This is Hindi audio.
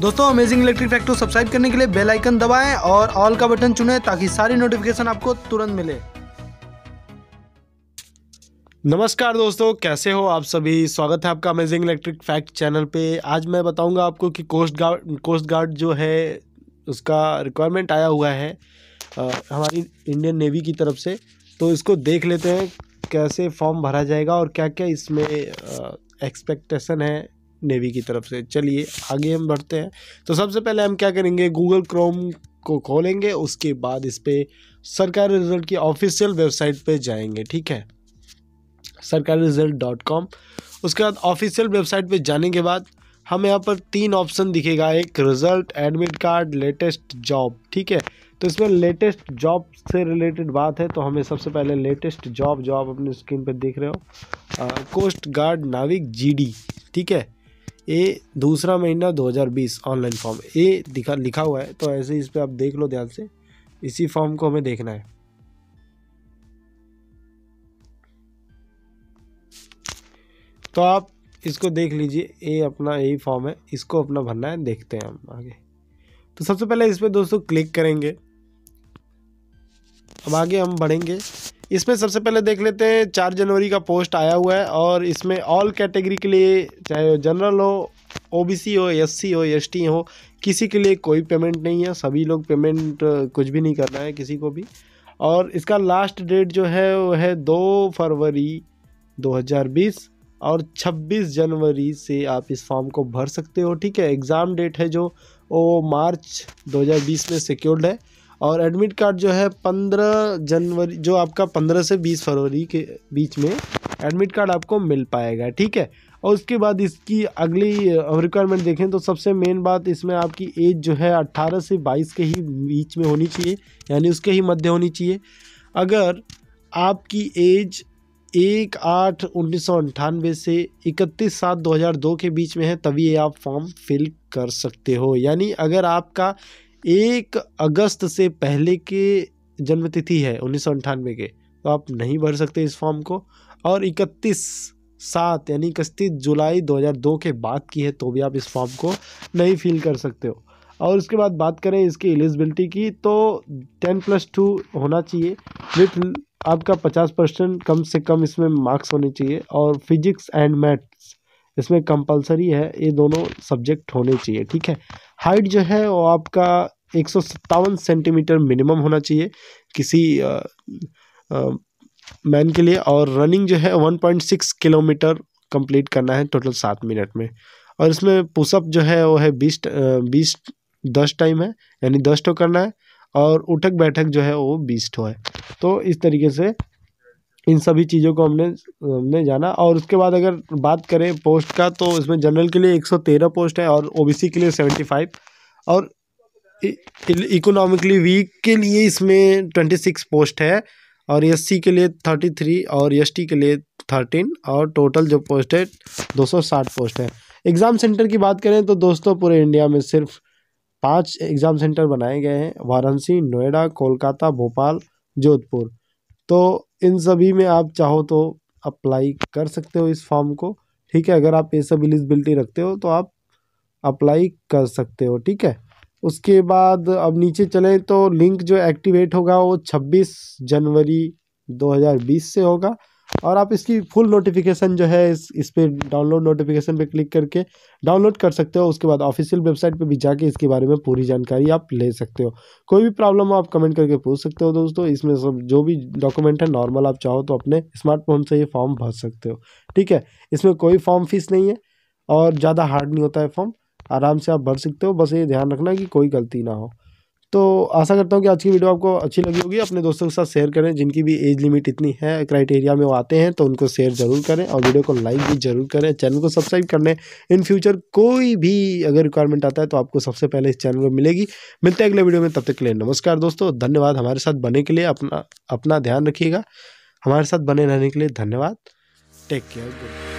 दोस्तों अमेजिंग इलेक्ट्रिक फैक्ट को सब्सक्राइब करने के लिए बेल आइकन दबाएं और ऑल का बटन चुनें ताकि सारी नोटिफिकेशन आपको तुरंत मिले नमस्कार दोस्तों कैसे हो आप सभी स्वागत है आपका अमेजिंग इलेक्ट्रिक फैक्ट चैनल पे आज मैं बताऊंगा आपको कि कोस्ट गार्ड कोस्ट गार्ड जो है उसका रिक्वायरमेंट आया हुआ है आ, हमारी इंडियन नेवी की तरफ से तो इसको देख लेते हैं कैसे फॉर्म भरा जाएगा और क्या क्या इसमें एक्सपेक्टेशन है नेवी की तरफ से चलिए आगे हम बढ़ते हैं तो सबसे पहले हम क्या करेंगे गूगल क्रोम को खोलेंगे उसके बाद इस पर सरकारी रिजल्ट की ऑफिशियल वेबसाइट पे जाएंगे ठीक है सरकारी रिजल्ट डॉट कॉम उसके बाद ऑफिशियल वेबसाइट पे जाने के बाद हम यहाँ पर तीन ऑप्शन दिखेगा एक result admit card latest job ठीक है तो इसमें लेटेस्ट जॉब से रिलेटेड बात है तो हमें सबसे पहले लेटेस्ट जॉब जो आप अपने स्क्रीन पर देख रहे हो कोस्ट गार्ड नाविक जीडी ठीक है ए दूसरा महीना 2020 ऑनलाइन फॉर्म ये दिखा लिखा हुआ है तो ऐसे इस पर आप देख लो ध्यान से इसी फॉर्म को हमें देखना है तो आप इसको देख लीजिए ये अपना यही फॉर्म है इसको अपना भरना है देखते हैं हम आगे तो सबसे पहले इस पर दोस्तों क्लिक करेंगे अब आगे हम बढ़ेंगे इसमें सबसे पहले देख लेते हैं चार जनवरी का पोस्ट आया हुआ है और इसमें ऑल कैटेगरी के लिए चाहे जनरल हो ओबीसी हो एससी हो एसटी हो किसी के लिए कोई पेमेंट नहीं है सभी लोग पेमेंट कुछ भी नहीं करना है किसी को भी और इसका लास्ट डेट जो है वो है दो फरवरी 2020 और 26 जनवरी से आप इस फॉर्म को भर सकते हो ठीक है एग्ज़ाम डेट है जो वो मार्च 2020 में सिक्योर्ड है और एडमिट कार्ड जो है पंद्रह जनवरी जो आपका पंद्रह से बीस फरवरी के बीच में एडमिट कार्ड आपको मिल पाएगा ठीक है और उसके बाद इसकी अगली रिक्वायरमेंट देखें तो सबसे मेन बात इसमें आपकी एज जो है 18 से 22 के ही बीच में होनी चाहिए यानी उसके ही मध्य होनी चाहिए अगर आपकी एज एक आठ उन्नीस सौ अंठानवे से इकतीस सात दो हज़ार दो के बीच में है तभी आप फॉर्म फिल कर सकते हो यानी अगर आपका एक अगस्त से पहले के जन्मतिथि है उन्नीस के तो आप नहीं भर सकते इस फॉर्म को और इकतीस सात यानी इकतीस जुलाई 2002 के बाद की है तो भी आप इस फॉर्म को नहीं फिल कर सकते हो और उसके बाद बात करें इसकी एलिजिबिलिटी की तो टेन प्लस टू होना चाहिए विथ आपका पचास परसेंट कम से कम इसमें मार्क्स होने चाहिए और फिजिक्स एंड मैथ्स इसमें कंपलसरी है ये दोनों सब्जेक्ट होने चाहिए ठीक है हाइट जो है वो आपका एक सेंटीमीटर मिनिमम होना चाहिए किसी मैन के लिए और रनिंग जो है 1.6 किलोमीटर कंप्लीट करना है टोटल सात मिनट में और इसमें पुशअप जो है वो है बीस बीस दस टाइम है यानी दस टो करना है और उठक बैठक जो है वो बीस टो है तो इस तरीके से इन सभी चीज़ों को हमने हमने जाना और उसके बाद अगर बात करें पोस्ट का तो इसमें जनरल के लिए एक सौ तेरह पोस्ट है और ओबीसी के लिए सेवेंटी फाइव और इकोनॉमिकली वीक के लिए इसमें ट्वेंटी सिक्स पोस्ट है और एस e के लिए थर्टी थ्री और एस e के लिए थर्टीन और टोटल जो पोस्ट है दो सौ साठ पोस्ट है एग्ज़ाम सेंटर की बात करें तो दोस्तों पूरे इंडिया में सिर्फ पाँच एग्ज़ाम सेंटर बनाए गए हैं वाराणसी नोएडा कोलकाता भोपाल जोधपुर तो इन सभी में आप चाहो तो अप्लाई कर सकते हो इस फॉर्म को ठीक है अगर आप ये सब एलिजिबिलिटी रखते हो तो आप अप्लाई कर सकते हो ठीक है उसके बाद अब नीचे चलें तो लिंक जो एक्टिवेट होगा वो 26 जनवरी 2020 से होगा और आप इसकी फुल नोटिफिकेशन जो है इस इस पर डाउनलोड नोटिफिकेशन पे क्लिक करके डाउनलोड कर सकते हो उसके बाद ऑफिशियल वेबसाइट पे भी जाके इसके बारे में पूरी जानकारी आप ले सकते हो कोई भी प्रॉब्लम हो आप कमेंट करके पूछ सकते हो दोस्तों इसमें सब जो भी डॉक्यूमेंट है नॉर्मल आप चाहो तो अपने स्मार्टफोन से ये फॉर्म भर सकते हो ठीक है इसमें कोई फॉर्म फीस नहीं है और ज़्यादा हार्ड नहीं होता है फॉर्म आराम से आप भर सकते हो बस ये ध्यान रखना कि कोई गलती ना हो तो आशा करता हूँ कि आज की वीडियो आपको अच्छी लगी होगी अपने दोस्तों के साथ शेयर करें जिनकी भी एज लिमिट इतनी है क्राइटेरिया में वो आते हैं तो उनको शेयर ज़रूर करें और वीडियो को लाइक भी ज़रूर करें चैनल को सब्सक्राइब कर लें इन फ्यूचर कोई भी अगर रिक्वायरमेंट आता है तो आपको सबसे पहले इस चैनल पर मिलेगी मिलते हैं अगले वीडियो में तब तक के लिए नमस्कार दोस्तों धन्यवाद हमारे साथ बने के लिए अपना अपना ध्यान रखिएगा हमारे साथ बने रहने के लिए धन्यवाद टेक केयर